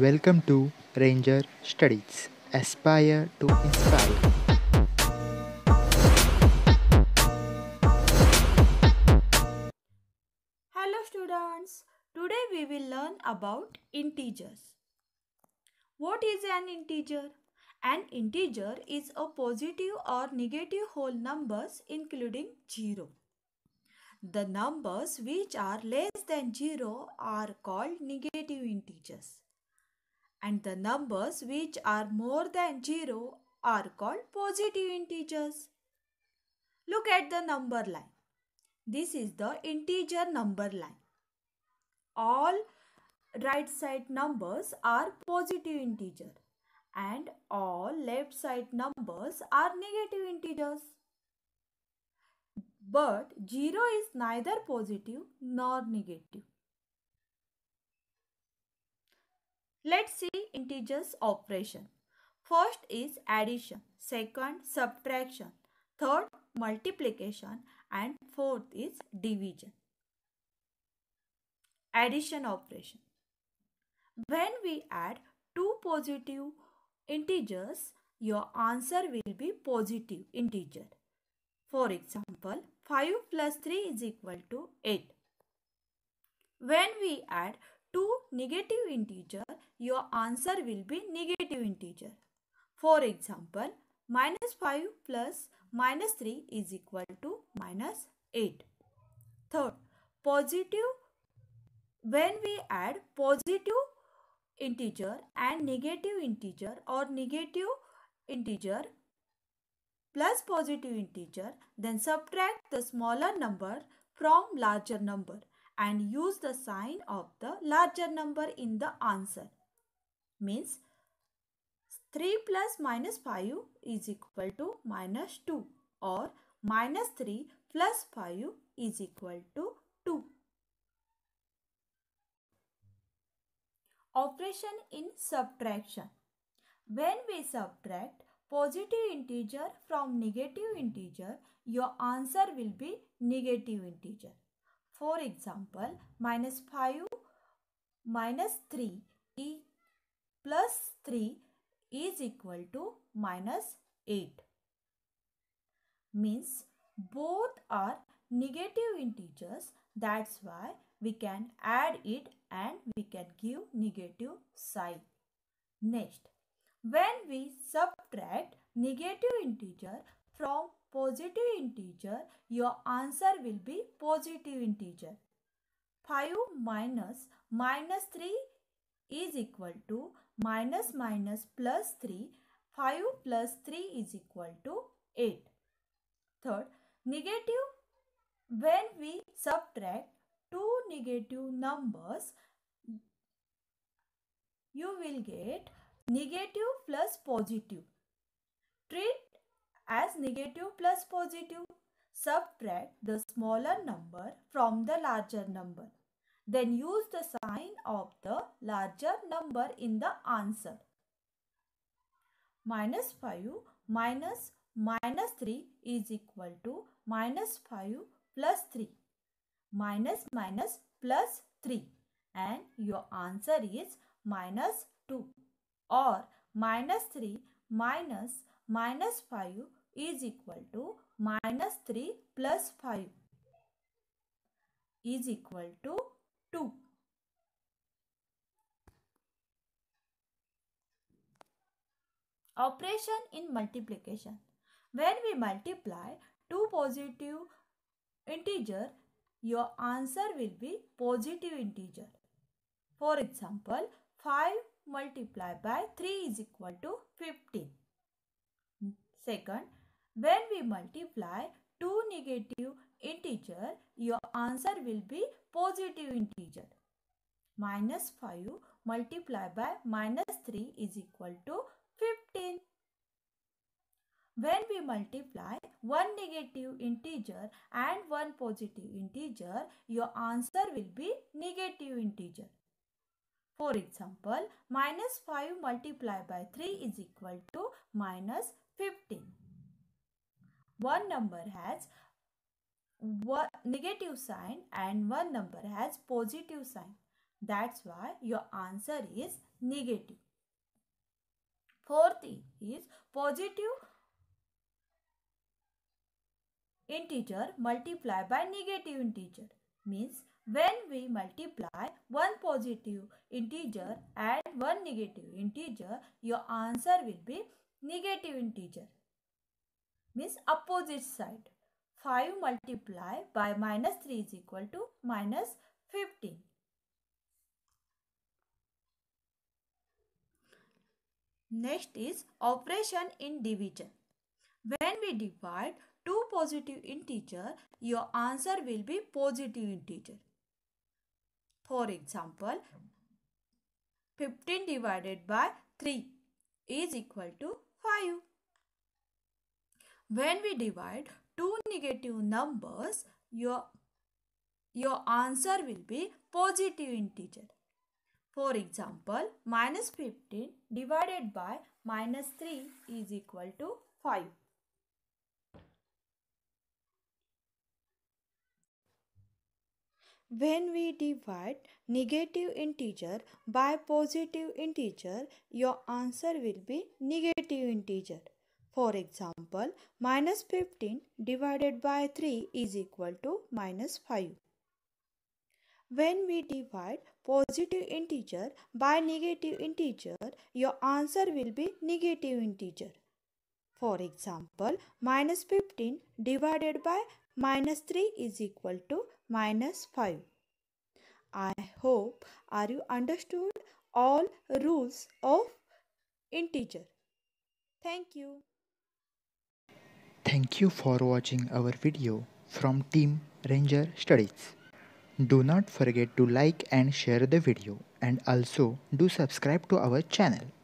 Welcome to Ranger Studies. Aspire to inspire. Hello students. Today we will learn about integers. What is an integer? An integer is a positive or negative whole numbers including 0. The numbers which are less than 0 are called negative integers and the numbers which are more than 0 are called positive integers. Look at the number line. This is the integer number line. All right side numbers are positive integer and all left side numbers are negative integers. But 0 is neither positive nor negative. Let's see integers operation. First is addition, second subtraction, third multiplication and fourth is division. Addition operation. When we add two positive integers, your answer will be positive integer. For example, 5 plus 3 is equal to 8. When we add to negative integer, your answer will be negative integer. For example, minus 5 plus minus 3 is equal to minus 8. Third, positive, when we add positive integer and negative integer or negative integer plus positive integer, then subtract the smaller number from larger number and use the sign of the larger number in the answer. Means 3 plus minus 5 is equal to minus 2 or minus 3 plus 5 is equal to 2. Operation in subtraction. When we subtract positive integer from negative integer, your answer will be negative integer. For example, minus 5 minus 3 e plus 3 is equal to minus 8. Means both are negative integers that's why we can add it and we can give negative sign. Next, when we subtract negative integer from positive integer, your answer will be positive integer. 5 minus minus 3 is equal to minus minus plus 3. 5 plus 3 is equal to 8. Third, negative. When we subtract two negative numbers, you will get negative plus positive. Treat as negative plus positive. Subtract the smaller number from the larger number. Then use the sign of the larger number in the answer. Minus 5 minus minus 3 is equal to minus 5 plus 3. Minus minus plus 3. And your answer is minus 2 or minus 3 minus minus 5 is equal to minus 3 plus 5 is equal to 2. Operation in multiplication. When we multiply two positive integer, your answer will be positive integer. For example, 5 multiplied by 3 is equal to 15. Second, when we multiply two negative integer, your answer will be positive integer. Minus 5 multiplied by minus 3 is equal to 15. When we multiply one negative integer and one positive integer, your answer will be negative integer. For example, minus 5 multiplied by 3 is equal to minus 15. One number has one negative sign and one number has positive sign. That's why your answer is negative. Fourth is positive integer multiplied by negative integer means when we multiply one positive integer and one negative integer your answer will be negative integer means opposite side. 5 multiply by minus 3 is equal to minus 15. Next is operation in division. When we divide two positive integer, your answer will be positive integer. For example, 15 divided by 3 is equal to 5. When we divide two negative numbers, your, your answer will be positive integer. For example, minus 15 divided by minus 3 is equal to 5. When we divide negative integer by positive integer, your answer will be negative integer. For example, minus 15 divided by 3 is equal to minus 5. When we divide positive integer by negative integer, your answer will be negative integer. For example, minus 15 divided by minus 3 is equal to minus 5. I hope are you understood all rules of integer. Thank you. Thank you for watching our video from Team Ranger Studies. Do not forget to like and share the video and also do subscribe to our channel.